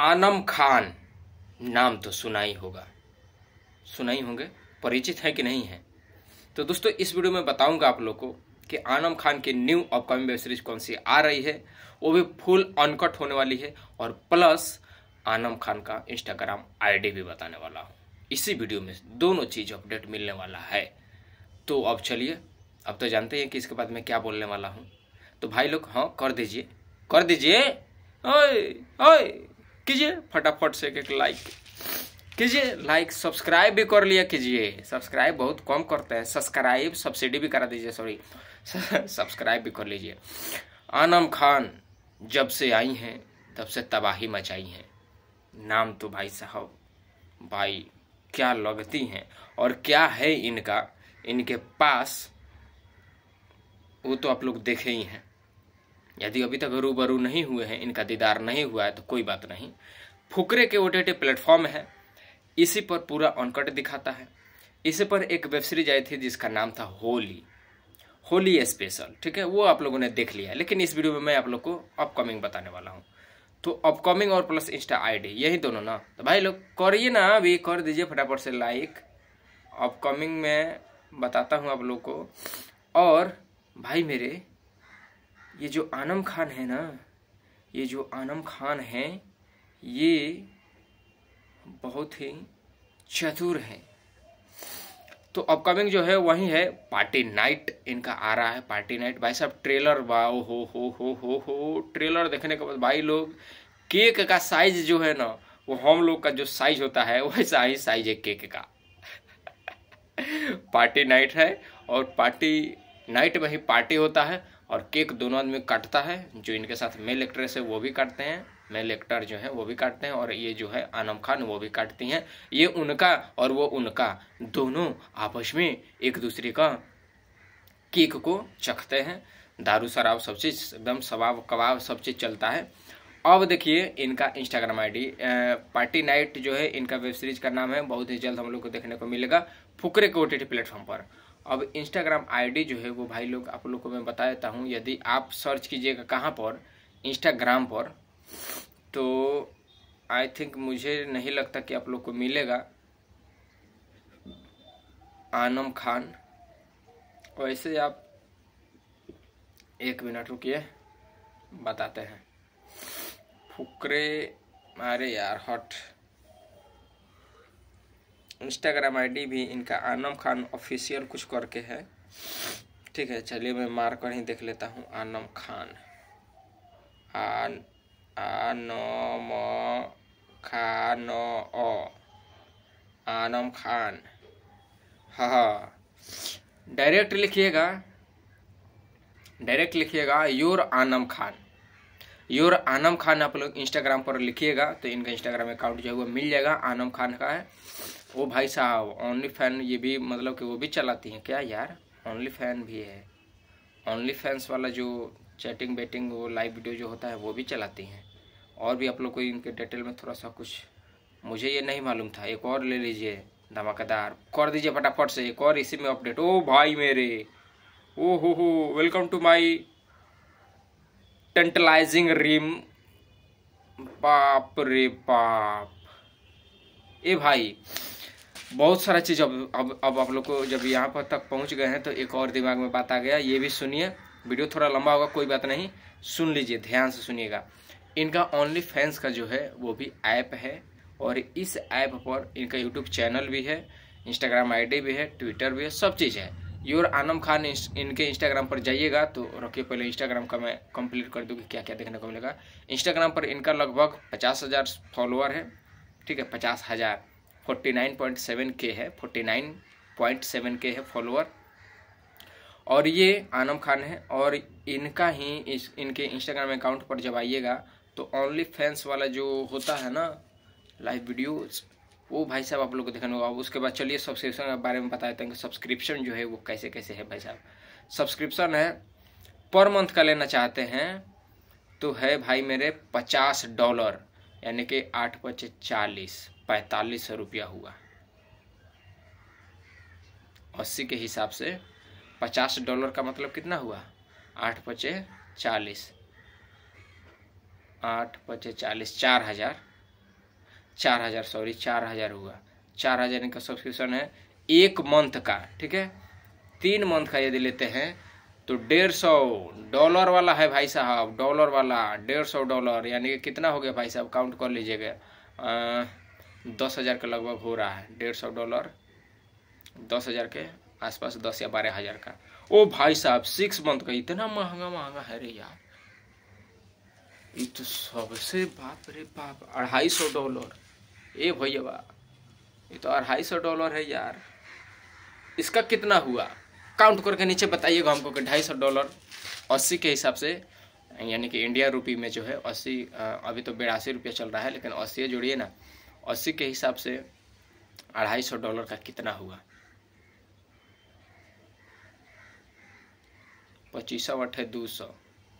आनम खान नाम तो सुना ही होगा सुना ही होंगे परिचित है कि नहीं है तो दोस्तों इस वीडियो में बताऊंगा आप लोग को कि आनम खान की न्यू अपकमिंग वेब सीरीज कौन सी आ रही है वो भी फुल अनकट होने वाली है और प्लस आनम खान का इंस्टाग्राम आईडी भी बताने वाला हूँ इसी वीडियो में दोनों चीज़ अपडेट मिलने वाला है तो अब चलिए अब तो जानते हैं कि इसके बाद मैं क्या बोलने वाला हूँ तो भाई लोग हाँ कर दीजिए कर दीजिए ओए ओए कीजिए फटाफट से एक लाइक कीजिए लाइक सब्सक्राइब भी कर लिया कीजिए सब्सक्राइब बहुत कम करते हैं सब्सक्राइब सब्सिडी भी करा दीजिए सॉरी सब्सक्राइब भी कर लीजिए आनम खान जब से आई हैं तब से तबाही मचाई हैं नाम तो भाई साहब भाई क्या लगती हैं और क्या है इनका इनके पास वो तो आप लोग देखे ही हैं यदि अभी तक रूबरू नहीं हुए हैं इनका दीदार नहीं हुआ है तो कोई बात नहीं फुकरे के ओटेटे प्लेटफॉर्म है इसी पर पूरा ऑनकट दिखाता है इसी पर एक वेब सीरीज आई थी जिसका नाम था होली होली स्पेशल ठीक है वो आप लोगों ने देख लिया लेकिन इस वीडियो में मैं आप लोग को अपकमिंग बताने वाला हूँ तो अपकमिंग और प्लस इंस्टा आईडी यही दोनों ना तो भाई लोग करिए ना अभी कर दीजिए फटाफट से लाइक अपकमिंग में बताता हूँ आप लोग को और भाई मेरे ये जो आनम खान है ना ये जो आनम खान है ये बहुत ही चतुर है तो अपकमिंग जो है वही है पार्टी नाइट इनका आ रहा है पार्टी नाइट भाई साहब ट्रेलर वाओ हो हो हो हो हो ट्रेलर देखने के बाद भाई लोग केक का साइज जो है ना वो हम लोग का जो साइज होता है वैसा ही साइज है केक का पार्टी नाइट है और पार्टी नाइट में ही पार्टी होता है और केक दोनों आदमी काटता है जो इनके साथ मेल एक्ट्रेस है वो भी काटते हैं मेल एक्टर जो है वो भी काटते हैं और ये जो है आनम खान वो भी काटती हैं ये उनका और वो उनका दोनों आपस में एक दूसरे का केक को चखते हैं दारू शराब सब चीज़ एकदम सवाब कबाब सब चीज़ चलता है अब देखिए इनका इंस्टाग्राम आईडी पार्टी नाइट जो है इनका वेब सीरीज का नाम है बहुत ही जल्द हम लोग को देखने को मिलेगा फुकरे के ओ प्लेटफॉर्म पर अब इंस्टाग्राम आईडी जो है वो भाई लोग आप लोग को मैं बता देता हूँ यदि आप सर्च कीजिएगा कहाँ पर इंस्टाग्राम पर तो आई थिंक मुझे नहीं लगता कि आप लोग को मिलेगा आनम खान वैसे आप एक मिनट रुकिए बताते हैं फुकरे अरे यार हट इंस्टाग्राम आईडी भी इनका आनम खान ऑफिशियल कुछ करके है ठीक है चलिए मैं मार कर ही देख लेता हूँ आनम खान आन आनम खान ओ आनम खान हाँ डायरेक्ट हाँ। लिखिएगा डायरेक्ट लिखिएगा योर आनम खान योर आनम खान आप लोग इंस्टाग्राम पर लिखिएगा तो इनका इंस्टाग्राम अकाउंट जो है वो मिल जाएगा आनम खान का है वो भाई साहब ओनली फैन ये भी मतलब कि वो भी चलाती हैं क्या यार ओनली फैन भी है ओनली फैंस वाला जो चैटिंग बैटिंग वो लाइव वीडियो जो होता है वो भी चलाती हैं और भी आप लोग को इनके डिटेल में थोड़ा सा कुछ मुझे ये नहीं मालूम था एक और ले लीजिए धमाकेदार कर दीजिए फटाफट से एक और इसी में अपडेट ओ भाई मेरे ओ हो हो वेलकम टू माई टेंटलाइजिंग रिम बाप रे बाप ए भाई बहुत सारा चीज़ अब अब अब आप लोग को जब यहाँ पर तक पहुँच गए हैं तो एक और दिमाग में बात आ गया ये भी सुनिए वीडियो थोड़ा लंबा होगा कोई बात नहीं सुन लीजिए ध्यान से सुनिएगा इनका ओनली फैंस का जो है वो भी ऐप है और इस ऐप पर इनका यूट्यूब चैनल भी है इंस्टाग्राम आईडी भी है ट्विटर भी है सब चीज़ है योर आनम खान इनके इंस्टाग्राम पर जाइएगा तो रखिए पहले इंस्टाग्राम का मैं कंप्लीट कर दूँगी क्या क्या देखने को मिलेगा इंस्टाग्राम पर इनका लगभग पचास हज़ार फॉलोअर है ठीक है पचास हज़ार फोर्टी नाइन पॉइंट सेवन के है फोर्टी नाइन पॉइंट सेवन के है फॉलोअर और ये आनम खान है और इनका ही इस इनके इंस्टाग्राम अकाउंट पर जब आइएगा तो ओनली फैंस वाला जो होता है ना लाइव वीडियोस वो भाई साहब आप लोग को देखने होगा उसके बाद चलिए सब्सक्रिप्शन के बारे में बता देते हैं कि सब्सक्रिप्शन जो है वो कैसे कैसे है भाई साहब सब्सक्रिप्शन है पर मंथ का लेना चाहते हैं तो है भाई मेरे पचास डॉलर यानी कि आठ पचे चालीस पैंतालीस सौ रुपया हुआ अस्सी के हिसाब से पचास डॉलर का मतलब कितना हुआ आठ पचे चालीस आठ पचे चालीस चार हज़ार चार हज़ार सॉरी चार हज़ार हुआ चार हज़ार इनका सब्सक्रिप्शन है एक मंथ का ठीक है तीन मंथ का यदि लेते हैं तो डेढ़ सौ डॉलर वाला है भाई साहब डॉलर वाला डेढ़ सौ डॉलर यानी कि कितना हो गया भाई साहब काउंट कर लीजिएगा दस हज़ार के लगभग हो रहा है डेढ़ सौ डॉलर दस हज़ार के आसपास दस या बारह हज़ार का ओ भाई साहब सिक्स मंथ का इतना महंगा महंगा है रे यार ये तो सबसे बाप रे बाप अढ़ाई सौ डॉलर ए भैया ये तो अढ़ाई सौ डॉलर है यार इसका कितना हुआ काउंट करके नीचे बताइएगा हमको कि ढाई सौ डॉलर अस्सी के हिसाब से यानी कि इंडिया रुपी में जो है अस्सी अभी तो बिरासी रुपया चल रहा है लेकिन अस्सी जोड़िए ना अस्सी के हिसाब से अढ़ाई सौ डॉलर का कितना हुआ पच्चीस सौ अठे दो सौ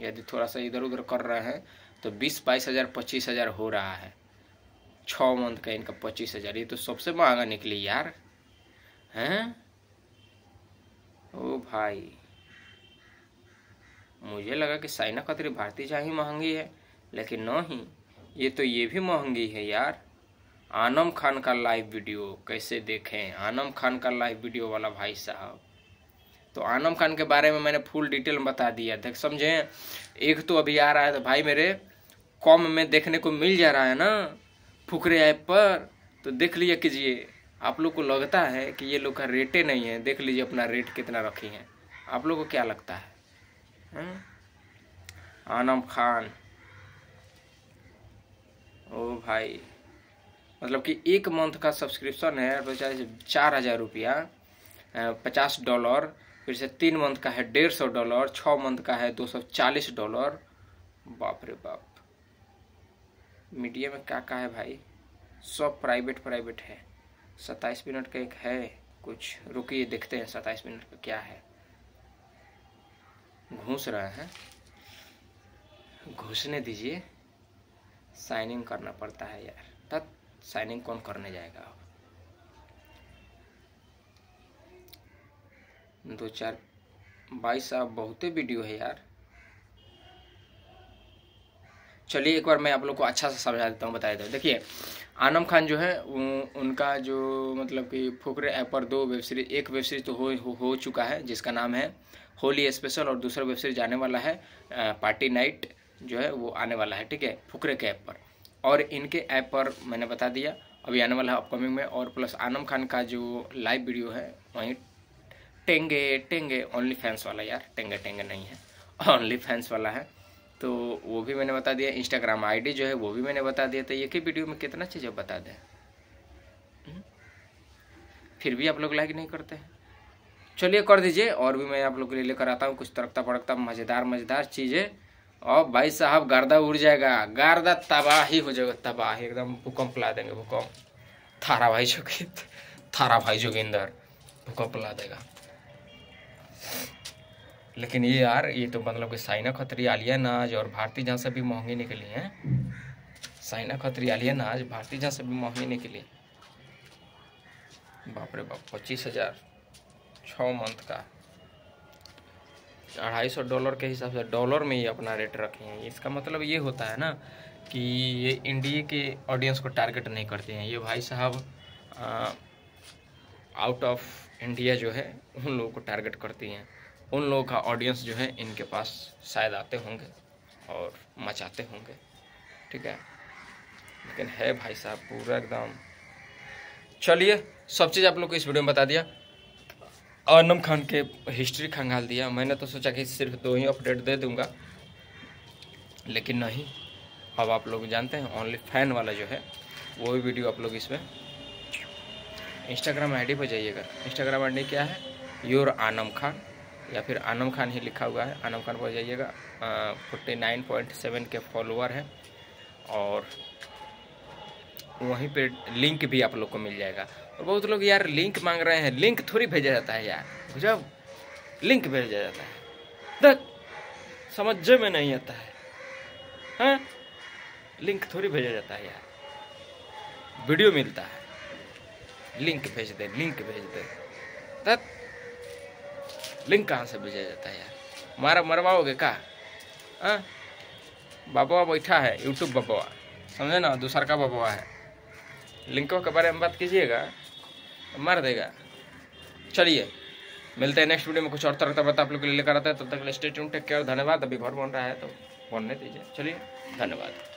यदि थोड़ा सा इधर उधर कर रहे हैं तो बीस बाईस हज़ार पच्चीस हज़ार हो रहा है छ मंथ का इनका पच्चीस हज़ार ये तो सबसे महंगा निकली यार हैं ओ भाई मुझे लगा कि साइना कतरी भारतीय चाय ही महंगी है लेकिन नहीं ये तो ये भी महंगी है यार आनम खान का लाइव वीडियो कैसे देखें आनम खान का लाइव वीडियो वाला भाई साहब तो आनम खान के बारे में मैंने फुल डिटेल में बता दिया देख समझें एक तो अभी आ रहा है तो भाई मेरे कॉम में देखने को मिल जा रहा है ना फुकरे ऐप पर तो देख लिया कीजिए आप लोग को लगता है कि ये लोग का रेटे नहीं है देख लीजिए अपना रेट कितना रखी है आप लोग को क्या लगता है आनम खान ओ भाई मतलब कि एक मंथ का सब्सक्रिप्शन है पचास चार हज़ार रुपया पचास डॉलर फिर से तीन मंथ का है डेढ़ सौ डॉलर छः मंथ का है दो सौ चालीस डॉलर बाप रे बाप मीडिया में क्या क्या है भाई सब प्राइवेट प्राइवेट है सत्ताईस मिनट का एक है कुछ रुकिए देखते हैं सत्ताईस मिनट का क्या है घूस रहा है घुसने दीजिए साइनिंग करना पड़ता है यार तब साइनिंग कौन करने जाएगा अब दो चार बाईस साहब बहुते वीडियो है यार चलिए एक बार मैं आप लोग को अच्छा सा समझा देता हूँ बता देता हूँ देखिए आनम खान जो है उनका जो मतलब कि फुकरे ऐप पर दो वेब सीरीज एक वेब सीरीज तो हो, हो हो चुका है जिसका नाम है होली स्पेशल और दूसरा वेब सीरीज आने वाला है पार्टी नाइट जो है वो आने वाला है ठीक है फुकरे के ऐप पर और इनके ऐप पर मैंने बता दिया अभी आने वाला है अपकमिंग में और प्लस आनम खान का जो लाइव वीडियो है वहीं टेंगे टेंगे ओनली फैंस वाला यार टेंगे टेंगे नहीं है ओनली फैंस वाला है तो वो भी मैंने बता दिया इंस्टाग्राम आईडी जो है वो भी मैंने बता दिया तो एक ही वीडियो में कितना चीज़ बता दें हम्म? फिर भी आप लोग लाइक नहीं करते हैं चलिए कर दीजिए और भी मैं आप लोग के लिए लेकर आता हूँ कुछ तरकता पड़कता मज़ेदार मज़ेदार चीज़ें और भाई साहब गर्दा उड़ जाएगा गर्दा तबाही हो जाएगा तबाही एकदम भूकंप ला देंगे भूकंप थारा भाई जोगी थारा भाई जोगिंदर भूकंप ला देगा लेकिन ये यार ये तो मतलब कि साइना खत्री आलिया नाज और भारतीय जहाँ से भी महंगी निकली हैं साइना खत्री आलिया नाज भारती जहाँ से भी महंगी निकली बाप रे बाप पच्चीस हज़ार छ मंथ का अढ़ाई सौ डॉलर के हिसाब से डॉलर में ही अपना रेट रखे हैं इसका मतलब ये होता है ना कि ये इंडिया के ऑडियंस को टारगेट नहीं करते हैं ये भाई साहब आउट ऑफ इंडिया जो है उन लोगों को टारगेट करती हैं उन लोगों का ऑडियंस जो है इनके पास शायद आते होंगे और मचाते होंगे ठीक है लेकिन है भाई साहब पूरा एकदम चलिए सब चीज़ आप लोग को इस वीडियो में बता दिया अनम खान के हिस्ट्री खंगाल दिया मैंने तो सोचा कि सिर्फ दो ही अपडेट दे दूंगा लेकिन नहीं अब आप लोग जानते हैं ओनली फैन वाला जो है वो भी वीडियो आप लोग इसमें इंस्टाग्राम आईडी पर जाइएगा इंस्टाग्राम आईडी क्या है योर आनम खान या फिर आनम खान ही लिखा हुआ है आनम खान पर जाइएगा forty nine point seven K follower हैं और वहीं पे लिंक भी आप लोग को मिल जाएगा और बहुत लोग यार लिंक मांग रहे हैं लिंक थोड़ी भेजा जाता है यार जब लिंक भेजा जाता है देख समझ में नहीं आता है हा? लिंक थोड़ी भेजा जाता है यार वीडियो मिलता है लिंक भेज दे लिंक भेज दे तब लिंक कहाँ से भेजा जाता है यार मारा मरवाओगे का आ? हाँ? बाबा बैठा है यूट्यूब बाबा समझे ना दूसर का बाबा है लिंकों के बारे में बात कीजिएगा मार देगा चलिए मिलते हैं नेक्स्ट वीडियो में कुछ और तरह का बता आप लोग के लिए लेकर आता है तब तो तक स्टेट टेक केयर धन्यवाद अभी घर बन रहा है तो बनने दीजिए चलिए धन्यवाद